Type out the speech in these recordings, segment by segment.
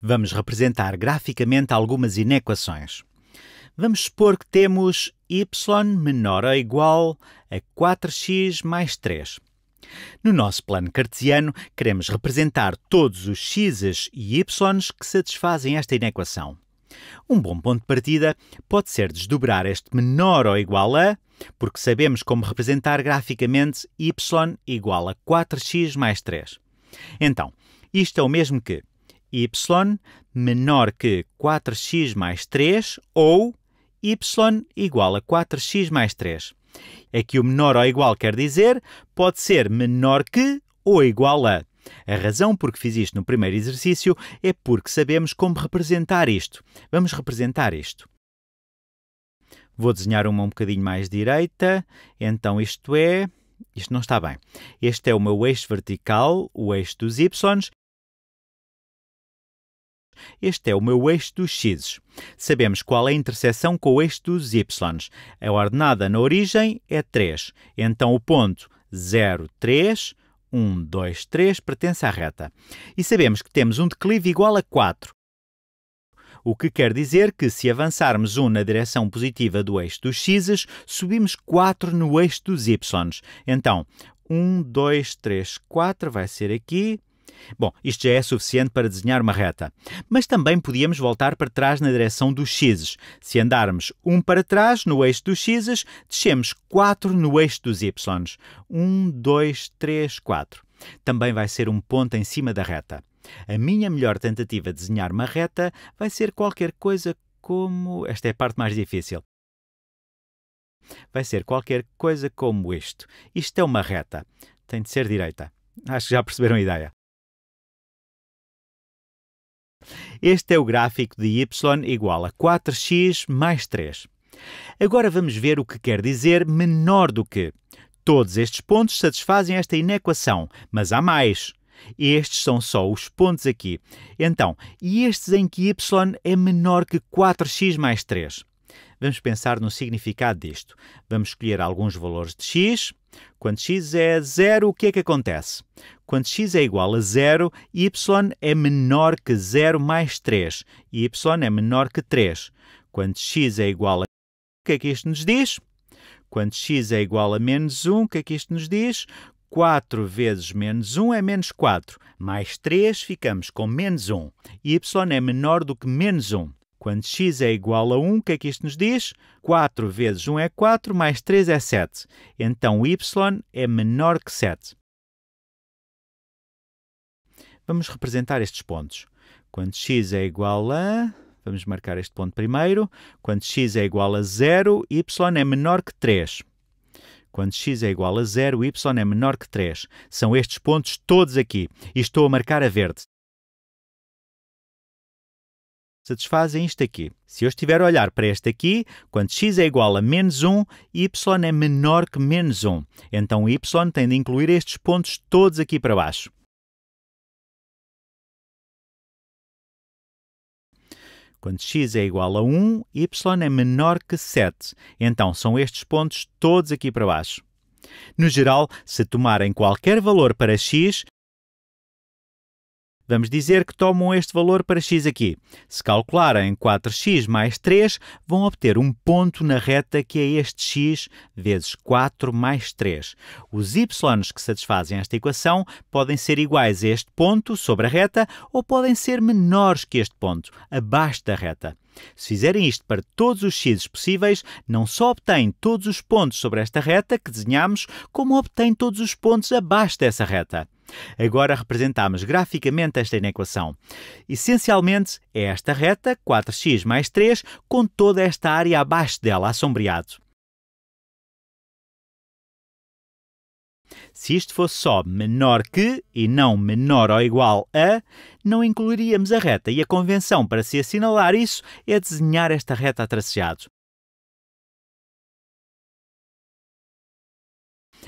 Vamos representar graficamente algumas inequações. Vamos supor que temos y menor ou igual a 4x mais 3. No nosso plano cartesiano, queremos representar todos os x's e y's que satisfazem esta inequação. Um bom ponto de partida pode ser desdobrar este menor ou igual a, porque sabemos como representar graficamente y igual a 4x mais 3. Então, isto é o mesmo que y menor que 4x mais 3 ou y igual a 4x mais 3. É que o menor ou igual quer dizer pode ser menor que ou igual a. A razão por que fiz isto no primeiro exercício é porque sabemos como representar isto. Vamos representar isto. Vou desenhar uma um bocadinho mais direita. Então isto é... Isto não está bem. Este é o meu eixo vertical, o eixo dos y, este é o meu eixo dos x. Sabemos qual é a interseção com o eixo dos y. A ordenada na origem é 3. Então o ponto 0, 3, 1, 2, 3 pertence à reta. E sabemos que temos um declive igual a 4. O que quer dizer que, se avançarmos 1 na direção positiva do eixo dos x, subimos 4 no eixo dos y. Então, 1, 2, 3, 4 vai ser aqui, Bom, isto já é suficiente para desenhar uma reta. Mas também podíamos voltar para trás na direção dos x's Se andarmos um para trás no eixo dos x's descemos 4 no eixo dos y's 1, 2, 3, 4. Também vai ser um ponto em cima da reta. A minha melhor tentativa de desenhar uma reta vai ser qualquer coisa como. Esta é a parte mais difícil. Vai ser qualquer coisa como isto. Isto é uma reta. Tem de ser direita. Acho que já perceberam a ideia. Este é o gráfico de y igual a 4x mais 3. Agora vamos ver o que quer dizer menor do que. Todos estes pontos satisfazem esta inequação, mas há mais. Estes são só os pontos aqui. Então, e estes em que y é menor que 4x mais 3? Vamos pensar no significado disto. Vamos escolher alguns valores de x. Quando x é zero, o que é que acontece? quando x é igual a 0, y é menor que 0 mais 3, y é menor que 3. Quando x é igual a... o que é que isto nos diz? Quando x é igual a menos 1, o que é que isto nos diz? 4 vezes menos 1 é menos 4, mais 3 ficamos com menos 1. y é menor do que menos 1. Quando x é igual a 1, o que é que isto nos diz? 4 vezes 1 é 4, mais 3 é 7. Então y é menor que 7. Vamos representar estes pontos. Quando x é igual a. Vamos marcar este ponto primeiro. Quando x é igual a 0, y é menor que 3. Quando x é igual a 0, y é menor que 3. São estes pontos todos aqui. E estou a marcar a verde. Satisfazem isto aqui. Se eu estiver a olhar para este aqui, quando x é igual a menos 1, y é menor que menos 1. Então y tem de incluir estes pontos todos aqui para baixo. Quando x é igual a 1, y é menor que 7. Então são estes pontos todos aqui para baixo. No geral, se tomarem qualquer valor para x, Vamos dizer que tomam este valor para x aqui. Se calcularem 4x mais 3, vão obter um ponto na reta que é este x vezes 4 mais 3. Os y que satisfazem esta equação podem ser iguais a este ponto sobre a reta ou podem ser menores que este ponto, abaixo da reta. Se fizerem isto para todos os x possíveis, não só obtêm todos os pontos sobre esta reta que desenhamos, como obtêm todos os pontos abaixo dessa reta. Agora representamos graficamente esta inequação. Essencialmente é esta reta, 4x mais 3, com toda esta área abaixo dela, assombreado. Se isto fosse só menor que e não menor ou igual a, não incluiríamos a reta e a convenção para se assinalar isso é desenhar esta reta a traceado.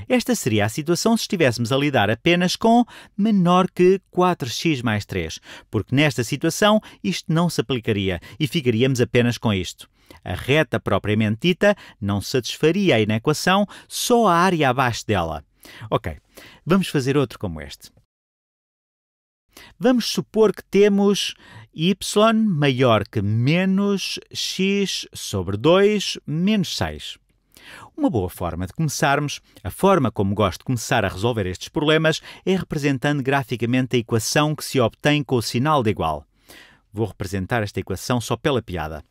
Esta seria a situação se estivéssemos a lidar apenas com menor que 4x mais 3, porque nesta situação isto não se aplicaria e ficaríamos apenas com isto. A reta propriamente dita não satisfaria a inequação, só a área abaixo dela. Ok, vamos fazer outro como este. Vamos supor que temos y maior que menos x sobre 2 menos 6. Uma boa forma de começarmos, a forma como gosto de começar a resolver estes problemas, é representando graficamente a equação que se obtém com o sinal de igual. Vou representar esta equação só pela piada.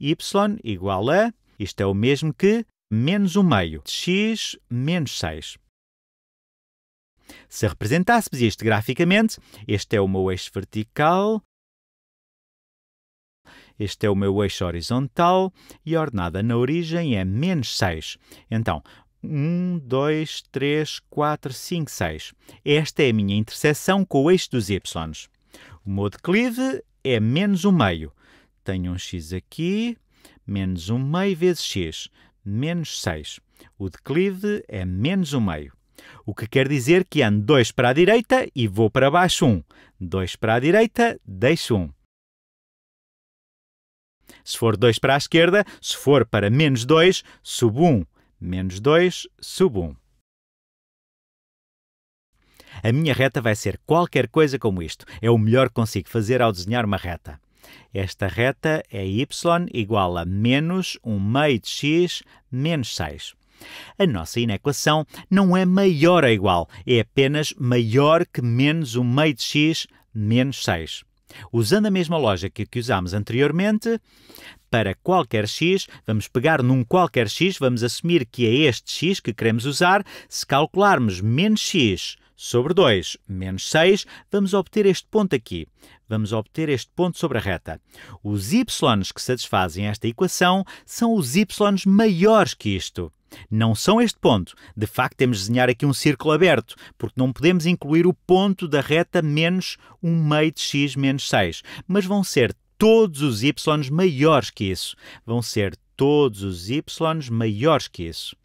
y igual a, isto é o mesmo que, menos 1 meio, de x menos 6. Se representássemos isto graficamente, este é o meu eixo vertical, este é o meu eixo horizontal e a ordenada na origem é menos 6. Então, 1, 2, 3, 4, 5, 6. Esta é a minha interseção com o eixo dos y. O meu declive é menos 1 meio. Tenho um x aqui, menos 1 meio vezes x, menos 6. O declive é menos 1 meio. O que quer dizer que ando 2 para a direita e vou para baixo 1. 2 para a direita, deixo 1. Se for 2 para a esquerda, se for para menos 2, sub 1. Menos 2, sub 1. A minha reta vai ser qualquer coisa como isto. É o melhor que consigo fazer ao desenhar uma reta. Esta reta é y igual a menos 1 meio de x menos 6. A nossa inequação não é maior ou igual, é apenas maior que menos 1 meio de x menos 6. Usando a mesma lógica que usámos anteriormente, para qualquer x, vamos pegar num qualquer x, vamos assumir que é este x que queremos usar. Se calcularmos menos x sobre 2 menos 6, vamos obter este ponto aqui. Vamos obter este ponto sobre a reta. Os y que satisfazem esta equação são os y maiores que isto. Não são este ponto. De facto, temos de desenhar aqui um círculo aberto, porque não podemos incluir o ponto da reta menos 1 meio de x menos 6. Mas vão ser todos os y maiores que isso. Vão ser todos os y maiores que isso.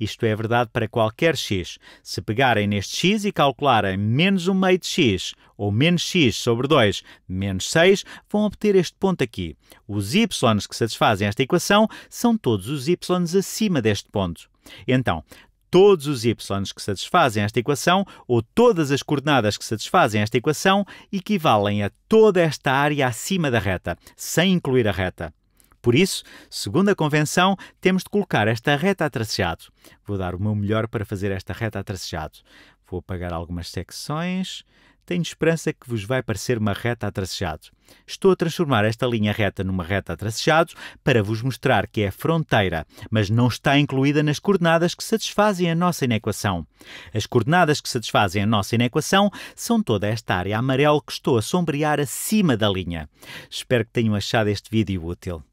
Isto é verdade para qualquer x. Se pegarem neste x e calcularem menos 1 meio de x, ou menos x sobre 2, menos 6, vão obter este ponto aqui. Os y que satisfazem esta equação são todos os y acima deste ponto. Então, todos os y que satisfazem esta equação, ou todas as coordenadas que satisfazem esta equação, equivalem a toda esta área acima da reta, sem incluir a reta. Por isso, segundo a convenção, temos de colocar esta reta a tracejado. Vou dar o meu melhor para fazer esta reta a tracejado. Vou apagar algumas secções. Tenho esperança que vos vai parecer uma reta a tracejado. Estou a transformar esta linha reta numa reta a tracejado para vos mostrar que é fronteira, mas não está incluída nas coordenadas que satisfazem a nossa inequação. As coordenadas que satisfazem a nossa inequação são toda esta área amarela que estou a sombrear acima da linha. Espero que tenham achado este vídeo útil.